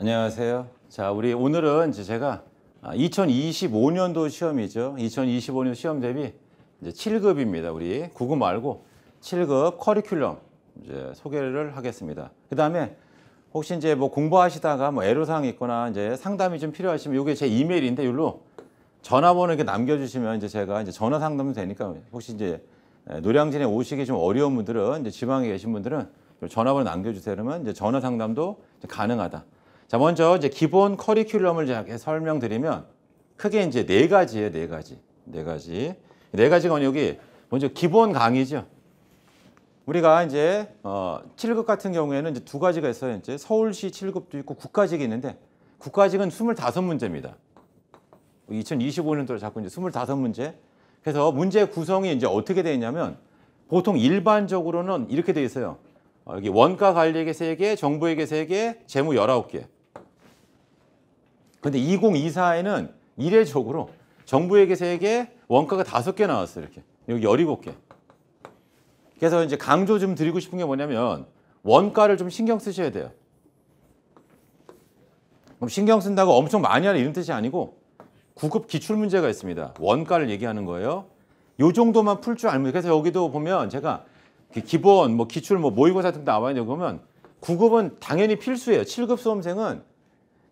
안녕하세요. 자, 우리 오늘은 이제 제가 2025년도 아, 시험이죠. 2025년 시험 대비 이제 7급입니다. 우리 9급 말고 7급 커리큘럼 이제 소개를 하겠습니다. 그 다음에 혹시 이제 뭐 공부하시다가 뭐 애로사항이 있거나 이제 상담이 좀 필요하시면 이게 제 이메일인데 이로 전화번호 이렇게 남겨주시면 이제 제가 이제 전화 상담도 되니까 혹시 이제 노량진에 오시기 좀 어려운 분들은 이제 지방에 계신 분들은 전화번호 남겨주세요. 그러면 이제 전화 상담도 가능하다. 자, 먼저 이제 기본 커리큘럼을 이렇게 설명드리면 크게 이제 네 가지예요, 네 가지. 네 가지. 네 가지가 여기 먼저 기본 강의죠. 우리가 이제 어 7급 같은 경우에는 이제 두 가지가 있어요. 이제 서울시 7급도 있고 국가직이 있는데 국가직은 25문제입니다. 2025년도로 자꾸 이제 25문제. 그래서 문제 구성이 이제 어떻게 되어 있냐면 보통 일반적으로는 이렇게 되어 있어요. 어, 여기 원가 관리에게 3개, 정부에게 3개, 재무 19개. 근데 2024에는 이례적으로 정부에게 세개 원가가 다섯 개 나왔어요. 이렇게. 여기 17개. 그래서 이제 강조 좀 드리고 싶은 게 뭐냐면 원가를 좀 신경 쓰셔야 돼요. 그럼 신경 쓴다고 엄청 많이 하는 이런 뜻이 아니고 구급 기출 문제가 있습니다. 원가를 얘기하는 거예요. 요 정도만 풀 줄 알면 그래서 여기도 보면 제가 기본 뭐 기출 뭐 모의고사 등 나와 있는 거 보면 구급은 당연히 필수예요. 7급 수험생은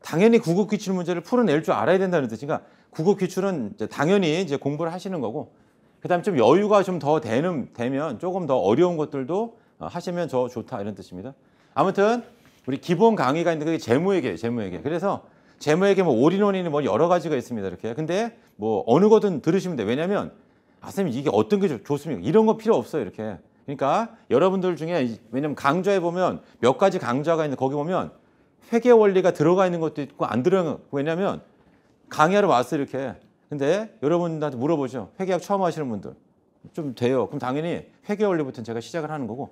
당연히 국어 기출 문제를 풀어낼 줄 알아야 된다는 뜻이니까 국어 기출은 이제 당연히 이제 공부를 하시는 거고 그다음에 좀 여유가 좀 더 되는 되면 조금 더 어려운 것들도 어, 하시면 더 좋다 이런 뜻입니다. 아무튼 우리 기본 강의가 있는데 그게 재무에게 재무에게 그래서 재무에게 뭐 올인원이니 뭐 여러 가지가 있습니다 이렇게 근데 뭐 어느 거든 들으시면 돼 왜냐하면 아 선생님 이게 어떤 게 좋습니까 이런 거 필요 없어요 이렇게 그러니까 여러분들 중에 왜냐면 강좌에 보면 몇 가지 강좌가 있는데 거기 보면 회계 원리가 들어가 있는 것도 있고 안 들어가 왜냐하면 강의하러 왔어 이렇게 근데 여러분한테 물어보죠 회계학 처음 하시는 분들 좀 돼요 그럼 당연히 회계 원리부터 제가 시작을 하는 거고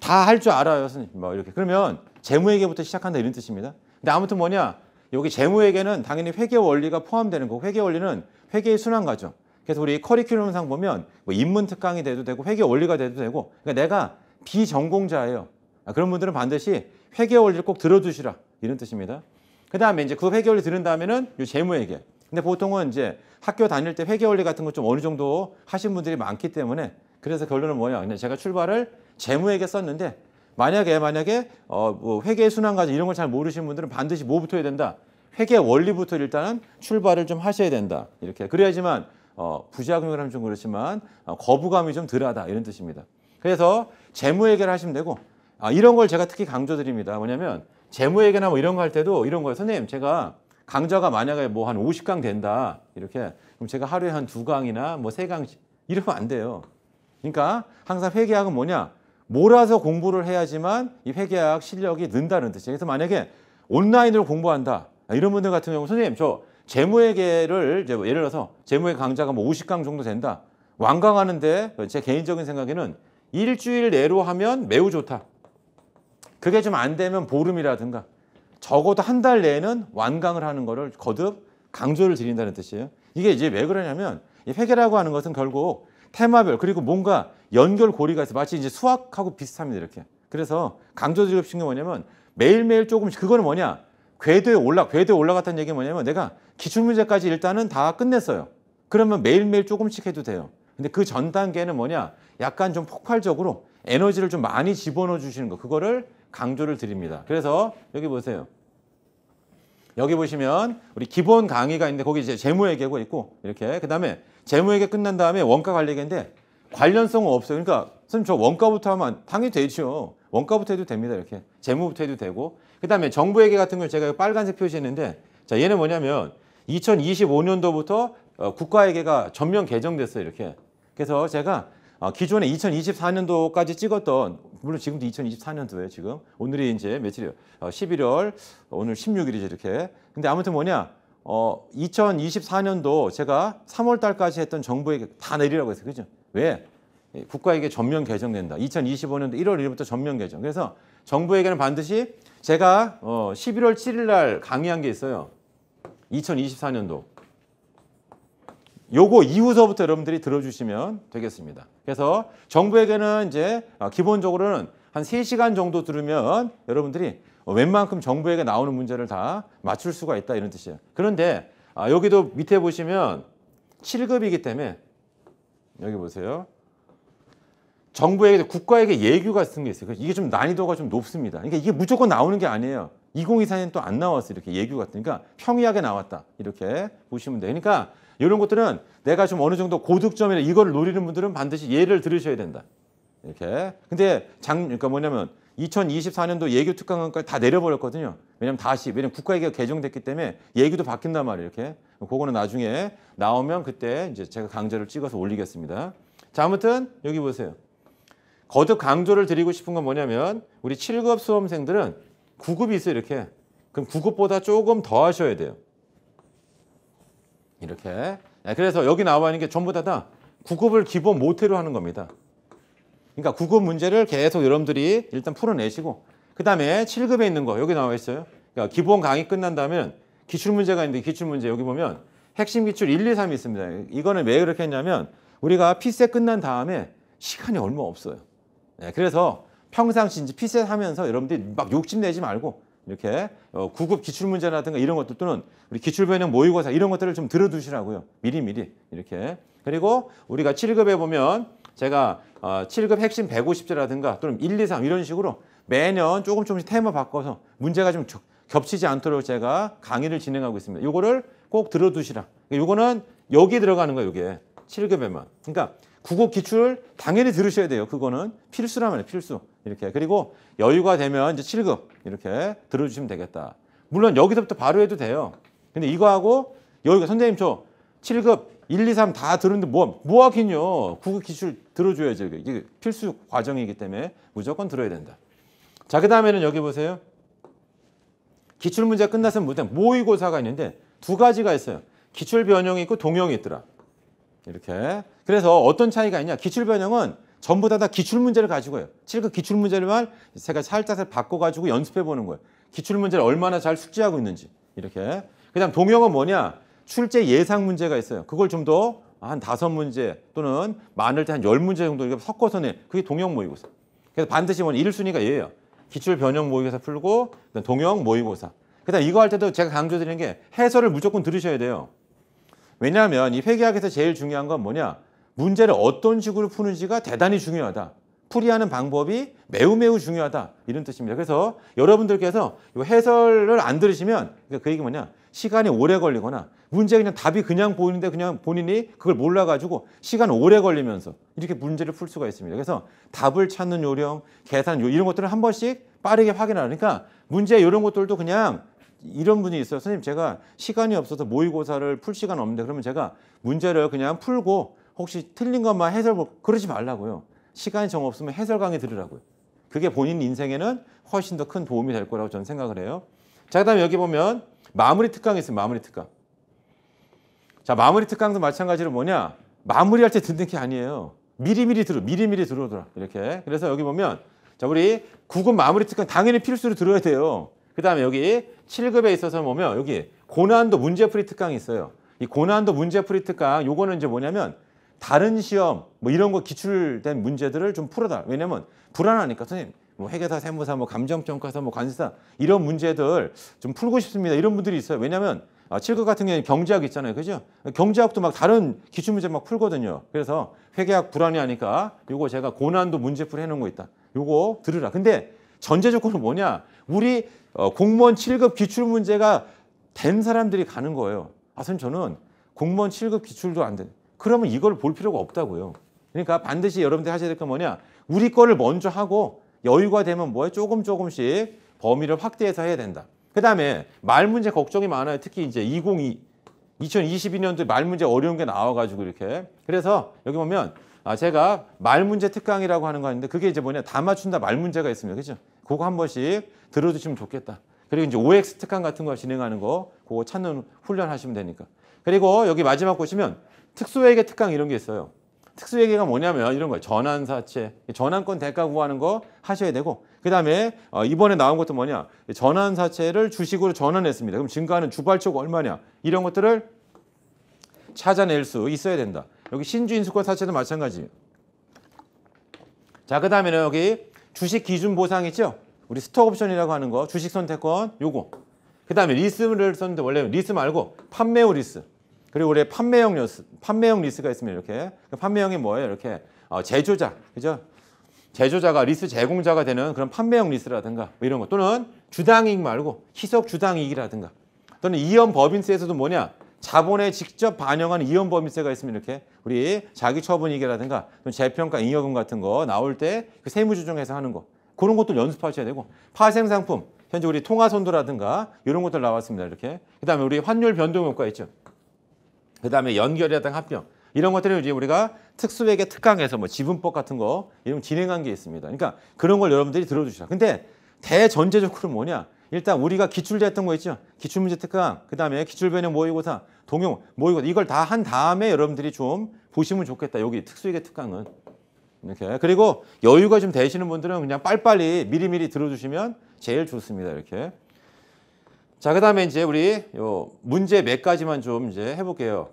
다 할 줄 알아요 선생님 뭐 이렇게 그러면 재무회계부터 시작한다 이런 뜻입니다 근데 아무튼 뭐냐 여기 재무회계는 당연히 회계 원리가 포함되는 거고 회계 원리는 회계의 순환 과정 그래서 우리 커리큘럼상 보면 뭐입문 특강이 돼도 되고 회계 원리가 돼도 되고 그러니까 내가 비전공자예요 아, 그런 분들은 반드시 회계 원리를 꼭 들어주시라 이런 뜻입니다. 그 다음에 이제 그 회계원리 들은 다음에는 이 재무회계. 근데 보통은 이제 학교 다닐 때 회계원리 같은 거 좀 어느 정도 하신 분들이 많기 때문에 그래서 결론은 뭐냐. 그냥 제가 출발을 재무회계 썼는데 만약에 만약에 어 뭐 회계 순환 과정 이런 걸 잘 모르시는 분들은 반드시 뭐부터 해야 된다. 회계 원리부터 일단은 출발을 좀 하셔야 된다. 이렇게 그래야지만 어 부작용을 하면 좀 그렇지만 어 거부감이 좀 덜하다 이런 뜻입니다. 그래서 재무회계를 하시면 되고 아 이런 걸 제가 특히 강조드립니다. 뭐냐면 재무회계나 뭐 이런 거 할 때도 이런 거예요. 선생님, 제가 강좌가 만약에 뭐 한 50강 된다. 이렇게. 그럼 제가 하루에 한 두 강이나 뭐 세 강씩. 이러면 안 돼요. 그러니까 항상 회계학은 뭐냐? 몰아서 공부를 해야지만 이 회계학 실력이 는다는 뜻이에요. 그래서 만약에 온라인으로 공부한다. 이런 분들 같은 경우 선생님, 저 재무회계를 뭐 예를 들어서 재무회계 강좌가 뭐 50강 정도 된다. 완강하는데 제 개인적인 생각에는 일주일 내로 하면 매우 좋다. 그게 좀 안 되면 보름이라든가 적어도 한 달 내에는 완강을 하는 거를 거듭 강조를 드린다는 뜻이에요. 이게 이제 왜 그러냐면 이 회계라고 하는 것은 결국 테마별 그리고 뭔가 연결 고리가 있어 마치 이제 수학하고 비슷합니다 이렇게. 그래서 강조드리고 싶은 게 뭐냐면 매일매일 조금씩 그거는 뭐냐 궤도에 올라 궤도에 올라갔다는 얘기 뭐냐면 내가 기출문제까지 일단은 다 끝냈어요. 그러면 매일매일 조금씩 해도 돼요. 근데 그 전 단계는 뭐냐 약간 좀 폭발적으로 에너지를 좀 많이 집어넣어 주시는 거 그거를 강조를 드립니다. 그래서 여기 보세요. 여기 보시면 우리 기본 강의가 있는데 거기 이제 재무회계고 있고 이렇게 그다음에 재무회계 끝난 다음에 원가 관리계인데 관련성은 없어요. 그러니까 선생님 저 원가부터 하면 당연히 되죠. 원가부터 해도 됩니다. 이렇게 재무부터 해도 되고 그다음에 정부회계 같은 걸 제가 빨간색 표시했는데 자 얘는 뭐냐면 2025년도부터 어, 국가회계가 전면 개정됐어요. 이렇게 그래서 제가 아, 기존에 2024년도까지 찍었던 물론 지금도 2 0 2 4년도에요 지금 오늘이 이제 며칠이에요 11월 어, 오늘 16일이죠 이렇게 근데 아무튼 뭐냐 어 2024년도 제가 3월 달까지 했던 정부에게 다 내리라고 했어요 그죠 왜 국가에게 전면 개정된다 2025년도 1월 1일부터 전면 개정 그래서 정부에게는 반드시 제가 어 11월 7일 날 강의한 게 있어요 2024년도 요거 이후서부터 여러분들이 들어주시면 되겠습니다. 그래서 정부에게는 이제 아, 기본적으로는 한 3시간 정도 들으면 여러분들이 웬만큼 정부에게 나오는 문제를 다 맞출 수가 있다 이런 뜻이에요. 그런데 아, 여기도 밑에 보시면 7급이기 때문에 여기 보세요. 정부에게 국가에게 예규가 쓴 게 있어요. 이게 좀 난이도가 좀 높습니다. 그러니까 이게 무조건 나오는 게 아니에요. 2024년 또 안 나왔어 이렇게 예규 같으니까 그러니까 평이하게 나왔다 이렇게 보시면 되니까 그러니까 이런 것들은 내가 좀 어느 정도 고득점이나 이걸 노리는 분들은 반드시 예를 들으셔야 된다 이렇게 근데 장 그러니까 뭐냐면 2024년도 예규 특강원까지 다 내려버렸거든요. 왜냐면 다시 왜냐면 국가 얘계가 개정됐기 때문에 예규도 바뀐단 말이에요. 이렇게 그거는 나중에 나오면 그때 이제 제가 강좌를 찍어서 올리겠습니다. 자 아무튼 여기 보세요. 거듭 강조를 드리고 싶은 건 뭐냐면 우리 7급 수험생들은 구급이 있어 요 이렇게. 그럼 구급보다 조금 더 하셔야 돼요. 이렇게. 네, 그래서 여기 나와 있는 게 전부 다, 다 구급을 기본 모태로 하는 겁니다. 그러니까 구급 문제를 계속 여러분들이 일단 풀어내시고 그 다음에 7급에 있는 거 여기 나와 있어요. 그러니까 기본 강의 끝난다면 기출 문제가 있는데 기출 문제 여기 보면 핵심 기출 1, 2, 3이 있습니다. 이거는 왜 그렇게 했냐면 우리가 피세 끝난 다음에 시간이 얼마 없어요. 네, 그래서 평상시 이제 피셋 하면서 여러분들이 막 욕심내지 말고 이렇게 어, 구급 기출 문제라든가 이런 것들 또는 우리 기출 변형 모의고사 이런 것들을 좀 들어두시라고요. 미리미리 이렇게. 그리고 우리가 7급에 보면 제가 7급 어, 핵심 150제라든가 또는 1, 2, 3 이런 식으로 매년 조금 조금씩 테마 바꿔서 문제가 좀 겹치지 않도록 제가 강의를 진행하고 있습니다. 이거를 꼭 들어두시라. 이거는 여기 들어가는 거예요, 이게. 7급에만. 그러니까 국어 기출 당연히 들으셔야 돼요. 그거는 필수라면 필수. 이렇게. 그리고 여유가 되면 이제 7급 이렇게 들어주시면 되겠다. 물론 여기서부터 바로 해도 돼요. 근데 이거하고 여기가 선생님 저 7급 1, 2, 3 다 들었는데 뭐, 뭐 하긴요. 국어 기출 들어줘야죠. 이게 필수 과정이기 때문에 무조건 들어야 된다. 자, 그 다음에는 여기 보세요. 기출문제 끝났으면 무대 모의고사가 있는데 두 가지가 있어요. 기출 변형이 있고 동형이 있더라. 이렇게 그래서 어떤 차이가 있냐? 기출 변형은 전부 다다 기출 문제를 가지고요. 7급 기출 문제를만 제가 살짝살 바꿔 가지고 연습해 보는 거예요. 기출 문제를 얼마나 잘 숙지하고 있는지 이렇게. 그다음 동형은 뭐냐? 출제 예상 문제가 있어요. 그걸 좀 더 한 다섯 문제 또는 많을 때 한 열 문제 정도 이렇게 섞어서 내. 그게 동형 모의고사. 그래서 반드시 뭐 1순위가 얘예요. 기출 변형 모의고사 풀고 그다음 동형 모의고사. 그다음 이거 할 때도 제가 강조드리는 게 해설을 무조건 들으셔야 돼요. 왜냐하면 이 회계학에서 제일 중요한 건 뭐냐? 문제를 어떤 식으로 푸는지가 대단히 중요하다. 풀이하는 방법이 매우 매우 중요하다. 이런 뜻입니다. 그래서 여러분들께서 이 해설을 안 들으시면 그러니까 그 얘기 뭐냐. 시간이 오래 걸리거나 문제 그냥 답이 그냥 보이는데 그냥 본인이 그걸 몰라가지고 시간 오래 걸리면서 이렇게 문제를 풀 수가 있습니다. 그래서 답을 찾는 요령, 계산 요령 이런 것들을 한 번씩 빠르게 확인하니까 그러니까 문제 이런 것들도 그냥 이런 분이 있어요. 선생님 제가 시간이 없어서 모의고사를 풀 시간 없는데 그러면 제가 문제를 그냥 풀고 혹시 틀린 것만 해설 볼 그러지 말라고요. 시간이 정 없으면 해설 강의 들으라고요. 그게 본인 인생에는 훨씬 더 큰 도움이 될 거라고 저는 생각을 해요. 자, 그다음에 여기 보면 마무리 특강이 있어요. 마무리 특강. 자, 마무리 특강도 마찬가지로 뭐냐? 마무리할 때 듣는 게 아니에요. 미리미리 들어. 미리미리 들어오더라. 이렇게. 그래서 여기 보면 자, 우리 9급 마무리 특강 당연히 필수로 들어야 돼요. 그다음에 여기 7급에 있어서 보면 여기 고난도 문제풀이 특강이 있어요. 이 고난도 문제풀이 특강 요거는 이제 뭐냐면 다른 시험 뭐 이런 거 기출된 문제들을 좀 풀어다. 왜냐면 불안하니까 선생님 뭐 회계사, 세무사, 뭐 감정평가사, 뭐 관세사 이런 문제들 좀 풀고 싶습니다. 이런 분들이 있어요. 왜냐면 아, 7급 같은 경우에 경제학 있잖아요. 그죠? 경제학도 막 다른 기출문제 막 풀거든요. 그래서 회계학 불안이 하니까 요거 제가 고난도 문제풀 해놓은 거 있다. 요거 들으라. 근데 전제 조건은 뭐냐? 우리 어, 공무원 7급 기출문제가 된 사람들이 가는 거예요. 아, 선생님 저는 공무원 7급 기출도 안 된. 그러면 이걸 볼 필요가 없다고요. 그러니까 반드시 여러분들이 하셔야 될 건 뭐냐? 우리 거를 먼저 하고 여유가 되면 뭐야? 조금 조금씩 범위를 확대해서 해야 된다. 그다음에 말 문제 걱정이 많아요. 특히 이제 2022 2022년도 말 문제 어려운 게 나와가지고 이렇게 그래서 여기 보면 아 제가 말 문제 특강이라고 하는 거아닌데 그게 이제 뭐냐 다 맞춘다 말 문제가 있습니다 그죠 그거 한 번씩 들어주시면 좋겠다 그리고 이제 OX 특강 같은 거 진행하는 거 그거 찾는 훈련 하시면 되니까 그리고 여기 마지막 보시면 특수회계 특강 이런 게 있어요. 특수회계가 뭐냐면 이런 거예요. 전환사채, 전환권 대가 구하는 거 하셔야 되고 그 다음에 어, 이번에 나온 것도 뭐냐 전환사채를 주식으로 전환했습니다. 그럼 증가하는 주발적 얼마냐 이런 것들을 찾아낼 수 있어야 된다. 여기 신주인수권 사채도 마찬가지예요. 자, 그 다음에는 여기 주식 기준 보상 있죠? 우리 스톡옵션이라고 하는 거, 주식 선택권 요거. 그 다음에 리스를 썼는데 원래 리스 말고 판매후 리스. 그리고 우리 판매형 리스, 판매형 리스가 있으면 이렇게 그 판매형이 뭐예요? 이렇게 어, 제조자, 그죠? 제조자가 리스 제공자가 되는 그런 판매형 리스라든가 뭐 이런 것 또는 주당이익 말고 희석 주당이익이라든가 또는 이연 법인세에서도 뭐냐 자본에 직접 반영한 이연 법인세가 있으면 이렇게 우리 자기 처분이익이라든가 또는 재평가 잉여금 같은 거 나올 때 그 세무조정해서 하는 거 그런 것도 연습하셔야 되고 파생상품 현재 우리 통화선도라든가 이런 것들 나왔습니다 이렇게 그다음에 우리 환율 변동효과 있죠. 그 다음에 연결이라든 합병 이런 것들을 이제 우리가 특수회계 특강에서 뭐 지분법 같은 거 이런 진행한 게 있습니다. 그러니까 그런 걸 여러분들이 들어주시라. 근데 대전제적으로 뭐냐? 일단 우리가 기출됐던거 있죠? 기출문제 특강, 그 다음에 기출변형 모의고사, 동용 모의고사 이걸 다 한 다음에 여러분들이 좀 보시면 좋겠다. 여기 특수회계 특강은. 이렇게 그리고 여유가 좀 되시는 분들은 그냥 빨빨리 미리미리 들어주시면 제일 좋습니다. 이렇게. 자, 그 다음에 이제 우리 요 문제 몇 가지만 좀 이제 해볼게요.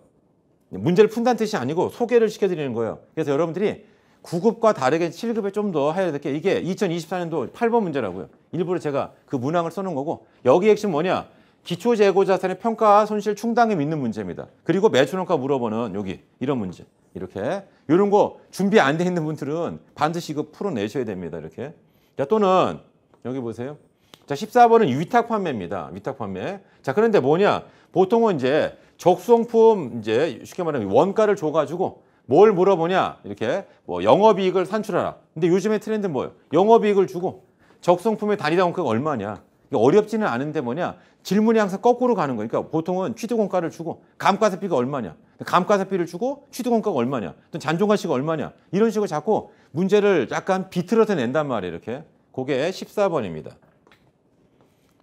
문제를 푼다는 뜻이 아니고 소개를 시켜드리는 거예요. 그래서 여러분들이 9급과 다르게 7급에 좀 더 해야 될 게 이게 2024년도 8번 문제라고요. 일부러 제가 그 문항을 써놓은 거고 여기 핵심 뭐냐? 기초재고자산의 평가 손실 충당에 믿는 문제입니다. 그리고 매출원가 물어보는 여기 이런 문제 이렇게 이런 거 준비 안 돼 있는 분들은 반드시 이거 풀어내셔야 됩니다. 이렇게 자 또는 여기 보세요. 자 14번은 위탁 판매입니다. 위탁 판매. 자 그런데 뭐냐? 보통은 이제 적성품 이제 쉽게 말하면 원가를 줘가지고 뭘 물어보냐 이렇게 뭐 영업이익을 산출하라. 근데 요즘의 트렌드는 뭐예요? 영업이익을 주고 적성품의 단위당 원가가 얼마냐. 이게 어렵지는 않은데 뭐냐 질문이 항상 거꾸로 가는 거니까 그러니까 보통은 취득원가를 주고 감가세비가 얼마냐 감가세비를 주고 취득원가가 얼마냐 또 잔존가치가 얼마냐 이런 식으로 자꾸 문제를 약간 비틀어서 낸단 말이에요 이렇게 그게 14번입니다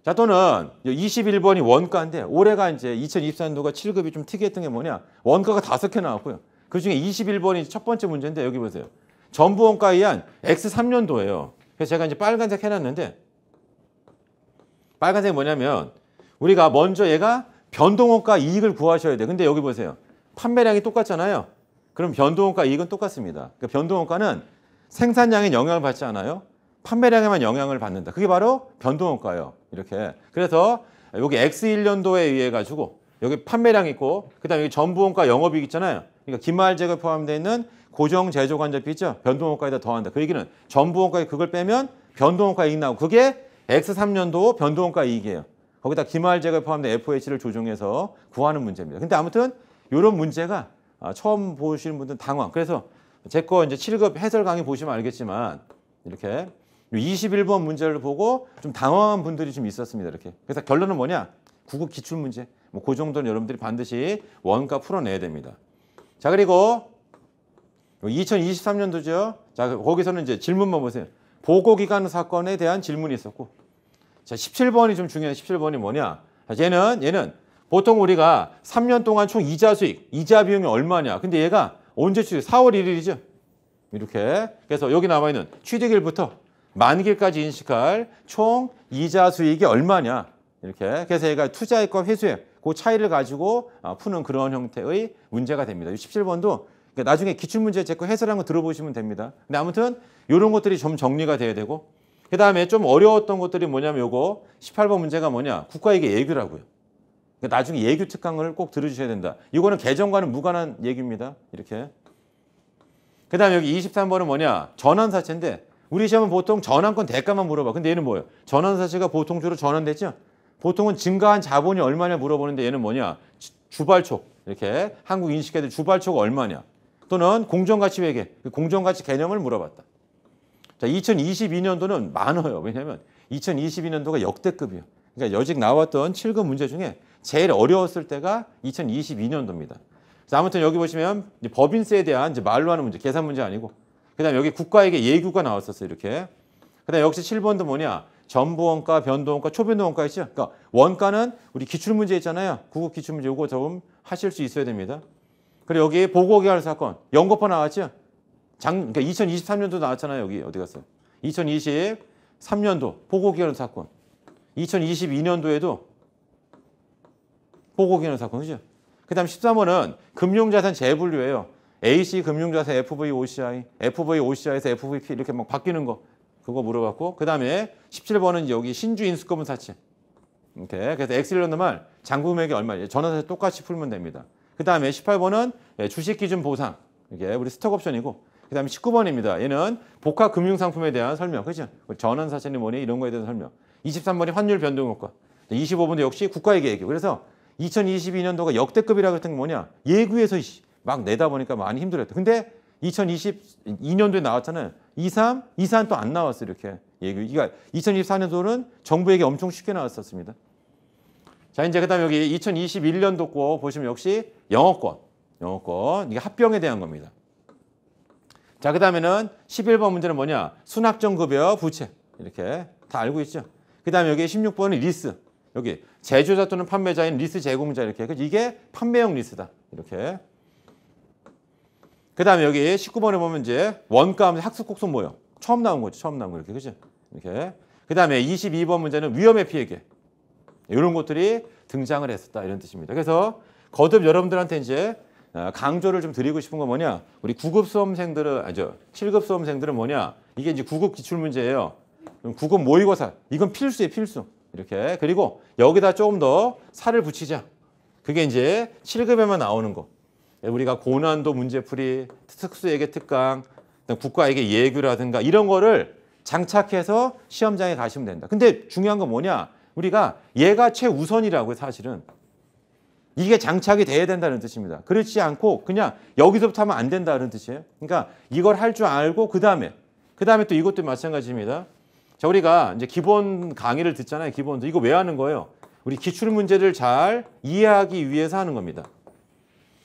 자, 또는 21번이 원가인데 올해가 이제 2024년도가 7급이 좀 특이했던 게 뭐냐. 원가가 다섯 개 나왔고요. 그중에 21번이 첫 번째 문제인데 여기 보세요. 전부 원가에 의한 X3년도예요. 그래서 제가 이제 빨간색 해놨는데 빨간색이 뭐냐면 우리가 먼저 얘가 변동원가 이익을 구하셔야 돼. 근데 여기 보세요. 판매량이 똑같잖아요. 그럼 변동원가 이익은 똑같습니다. 그러니까 변동원가는 생산량에 영향을 받지 않아요. 판매량에만 영향을 받는다. 그게 바로 변동원가예요. 이렇게. 그래서 여기 X1년도에 의해 가지고 여기 판매량 있고 그다음에 여기 전부원가 영업이익 있잖아요. 그러니까 기말재가 포함되어 있는 고정 제조 간접비 있죠. 변동원가에다 더한다. 그 얘기는 전부원가에 그걸 빼면 변동원가 이익 나오고 그게 X3년도 변동원가 이익이에요. 거기다 기말재가 포함된 FOH를 조정해서 구하는 문제입니다. 근데 아무튼 이런 문제가 아, 처음 보시는 분들은 당황. 그래서 제거 이제 7급 해설 강의 보시면 알겠지만 이렇게 21번 문제를 보고 좀 당황한 분들이 좀 있었습니다. 이렇게. 그래서 결론은 뭐냐? 국어 기출 문제. 뭐그 정도는 여러분들이 반드시 원가 풀어내야 됩니다. 자, 그리고 2023년도죠. 자, 거기서는 이제 질문만 보세요. 보고 기간 사건에 대한 질문이 있었고. 자, 17번이 좀 중요한 17번이 뭐냐? 자, 얘는 얘는 보통 우리가 3년 동안 총 이자 수익, 이자 비용이 얼마냐? 근데 얘가 언제 취득? 4월 1일이죠. 이렇게. 그래서 여기 나와 있는 취득일부터 만 개까지 인식할 총 이자 수익이 얼마냐 이렇게 그래서 얘가 투자액과 회수액 그 차이를 가지고 어, 푸는 그런 형태의 문제가 됩니다. 17번도 그러니까 나중에 기출문제 제거 해설한 거 들어보시면 됩니다. 근데 아무튼 이런 것들이 좀 정리가 돼야 되고 그 다음에 좀 어려웠던 것들이 뭐냐면 요거 18번 문제가 뭐냐 국가에게 예규라고요. 그 나중에 예규 특강을 꼭 들어주셔야 된다. 이거는 개정과는 무관한 얘기입니다. 이렇게 그 다음에 여기 23번은 뭐냐 전환사채인데 우리 시험은 보통 전환권 대가만 물어봐. 근데 얘는 뭐예요? 전환 사실가 보통 주로 전환되죠? 보통은 증가한 자본이 얼마냐 물어보는데 얘는 뭐냐? 주발촉. 이렇게 한국 인식해도 주발촉 얼마냐? 또는 공정가치 외계 그 공정가치 개념을 물어봤다. 자, 2022년도는 많아요. 왜냐면 2022년도가 역대급이에요. 그러니까 여직 나왔던 7급 문제 중에 제일 어려웠을 때가 2022년도입니다. 아무튼 여기 보시면 법인세에 대한 말로 하는 문제, 계산 문제 아니고 그 다음 에 여기 국가에게 예규가 나왔었어요. 이렇게. 그 다음 에 역시 7번도 뭐냐. 전부원가, 변동원가, 초변동원가 있죠. 그러니까 원가는 우리 기출문제 있잖아요. 구급 기출문제 요거 좀 하실 수 있어야 됩니다. 그리고 여기 보고기할 사건. 연거파 나왔죠. 장, 그러니까 2023년도 나왔잖아요. 여기 어디 갔어요. 2023년도 보고기할 사건. 2022년도에도 보고기할 사건. 그죠? 그 다음 13번은 금융자산 재분류예요. AC 금융자산 FVOCI, FVOCI에서 FVP 이렇게 막 바뀌는 거 그거 물어봤고 그 다음에 17번은 여기 신주 인수권은 사채 이렇게 그래서 엑셀런드 말 잔금액이 얼마예요? 전환사채 똑같이 풀면 됩니다. 그 다음에 18번은 예, 주식 기준 보상 이게 우리 스톡옵션이고 그 다음에 19번입니다. 얘는 복합 금융상품에 대한 설명 그죠? 전환사채이 뭐니 이런 거에 대한 설명 23번이 환율 변동효과 25번도 역시 국가에게 얘기 그래서 2022년도가 역대급이라고 했던 게 뭐냐 예구에서 막 내다 보니까 많이 힘들었다. 근데 2022년도에 나왔잖아요. 23, 2 4또안나왔어 이렇게. 그러니까 2024년도는 정부에게 엄청 쉽게 나왔었습니다. 자, 이제 그다음 여기 2021년도 거 보시면 역시 영어권. 영어권. 이게 합병에 대한 겁니다. 자, 그다음에는 11번 문제는 뭐냐? 순학정 급여 부채. 이렇게 다 알고 있죠. 그다음에 여기 16번은 리스. 여기 제조자 또는 판매자인 리스 제공자 이렇게. 그 이게 판매형 리스다. 이렇게. 그 다음에 여기 19번에 보면 이제 원가 하면 학습 곡선 모형. 처음 나온 거죠 처음 나온 거 이렇게. 그죠? 이렇게. 그 다음에 22번 문제는 위험의 피해계. 이런 것들이 등장을 했었다. 이런 뜻입니다. 그래서 거듭 여러분들한테 이제 아, 강조를 좀 드리고 싶은 건 뭐냐? 우리 9급 수험생들은, 아니죠. 7급 수험생들은 뭐냐? 이게 이제 9급 기출문제예요. 9급 모의고사. 이건 필수예요. 필수. 이렇게. 그리고 여기다 조금 더 살을 붙이자. 그게 이제 7급에만 나오는 거. 예, 우리가 고난도 문제풀이, 특수에게 특강, 국가에게 예규라든가 이런 거를 장착해서 시험장에 가시면 된다. 근데 중요한 건 뭐냐? 우리가 얘가 최우선이라고 사실은. 이게 장착이 돼야 된다는 뜻입니다. 그렇지 않고 그냥 여기서부터 하면 안 된다는 뜻이에요. 그러니까 이걸 할 줄 알고 그 다음에 그 다음에 또 이것도 마찬가지입니다. 자 우리가 이제 기본 강의를 듣잖아요. 기본도 이거 왜 하는 거예요? 우리 기출 문제를 잘 이해하기 위해서 하는 겁니다.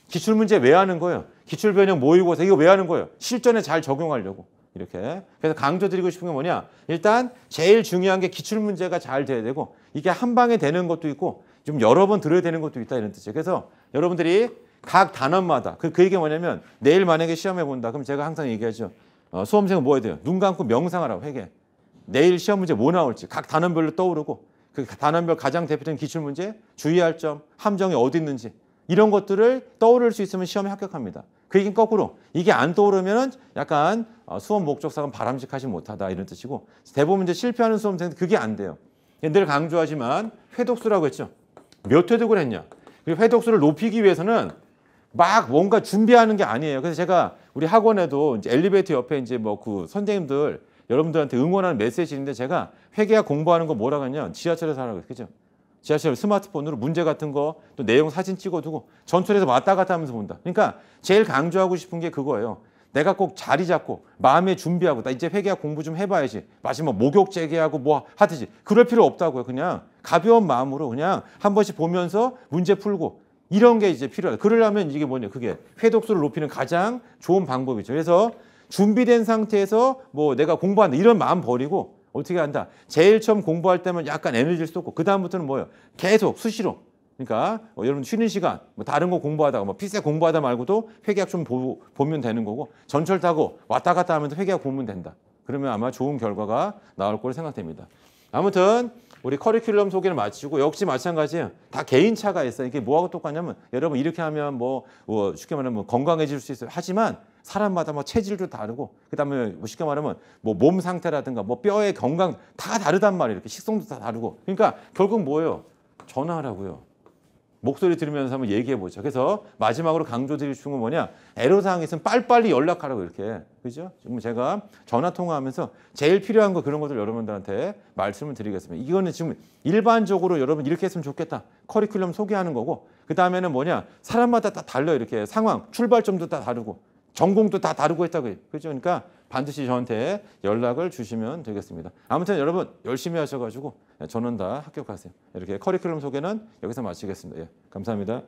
기출문제 왜 하는 거예요? 기출변형 모의고사 이거 왜 하는 거예요? 실전에 잘 적용하려고 이렇게 그래서 강조드리고 싶은 게 뭐냐 일단 제일 중요한 게 기출문제가 잘 돼야 되고 이게 한 방에 되는 것도 있고 좀 여러 번 들어야 되는 것도 있다 이런 뜻이에요 그래서 여러분들이 각 단원마다 그, 그 얘기 뭐냐면 내일 만약에 시험해 본다 그럼 제가 항상 얘기하죠 어, 수험생은 뭐 해야 돼요? 눈 감고 명상하라고 회계 내일 시험 문제 뭐 나올지 각 단원별로 떠오르고 그 단원별 가장 대표적인 기출문제 주의할 점 함정이 어디 있는지 이런 것들을 떠오를 수 있으면 시험에 합격합니다. 그 얘기는 거꾸로 이게 안 떠오르면 약간 어, 수험 목적상은 바람직하지 못하다 이런 뜻이고 대부분 이제 실패하는 수험생 그게 안 돼요. 늘 강조하지만 회독수라고 했죠. 몇 회독을 했냐. 그 회독수를 높이기 위해서는 막 뭔가 준비하는 게 아니에요. 그래서 제가 우리 학원에도 이제 엘리베이터 옆에 이제 뭐 그 선생님들 여러분들한테 응원하는 메시지인데 제가 회계학 공부하는 거 뭐라고 하냐 지하철에서 하라고 했죠. 그죠 지하철 스마트폰으로 문제 같은 거 또 내용 사진 찍어두고 전철에서 왔다 갔다 하면서 본다. 그러니까 제일 강조하고 싶은 게 그거예요. 내가 꼭 자리 잡고 마음에 준비하고 나 이제 회계학 공부 좀 해봐야지 마지막 목욕 재개하고 뭐 하듯이 그럴 필요 없다고요. 그냥 가벼운 마음으로 그냥 한 번씩 보면서 문제 풀고 이런 게 이제 필요하다. 그러려면 이게 뭐냐 그게 회독수를 높이는 가장 좋은 방법이죠. 그래서 준비된 상태에서 뭐 내가 공부한다 이런 마음 버리고 어떻게 한다. 제일 처음 공부할 때면 약간 에너지를 쏟고 그 다음부터는 뭐예요? 계속 수시로. 그러니까 어, 여러분 쉬는 시간 뭐 다른 거 공부하다가 뭐 피세 공부하다 말고도 회계학 좀 보, 보면 되는 거고 전철 타고 왔다 갔다 하면서 회계학 보면 된다. 그러면 아마 좋은 결과가 나올 거로 생각됩니다. 아무튼 우리 커리큘럼 소개를 마치고 역시 마찬가지예요. 다 개인차가 있어요. 이게 뭐하고 똑같냐면 여러분 이렇게 하면 뭐, 뭐 쉽게 말하면 뭐 건강해질 수 있어요. 하지만 사람마다 뭐 체질도 다르고 그다음에 뭐 쉽게 말하면 뭐 몸 상태라든가 뭐 뼈의 건강 다 다르단 말이에요. 이렇게 식성도 다 다르고. 그러니까 결국 뭐예요? 전화하라고요. 목소리 들으면서 한번 얘기해 보죠. 그래서 마지막으로 강조드릴 중은 뭐냐? 애로사항 있으면 빨리빨리 연락하라고 이렇게. 그죠? 지금 제가 전화 통화하면서 제일 필요한 거 그런 것들 여러분들한테 말씀을 드리겠습니다. 이거는 지금 일반적으로 여러분 이렇게 했으면 좋겠다. 커리큘럼 소개하는 거고. 그다음에는 뭐냐? 사람마다 다 달라요. 이렇게 상황, 출발점도 다 다르고. 전공도 다 다르고 했다고요. 해 그렇죠? 그러니까 반드시 저한테 연락을 주시면 되겠습니다. 아무튼 여러분 열심히 하셔가지고 전원 예, 다 합격하세요. 이렇게 커리큘럼 소개는 여기서 마치겠습니다. 예, 감사합니다.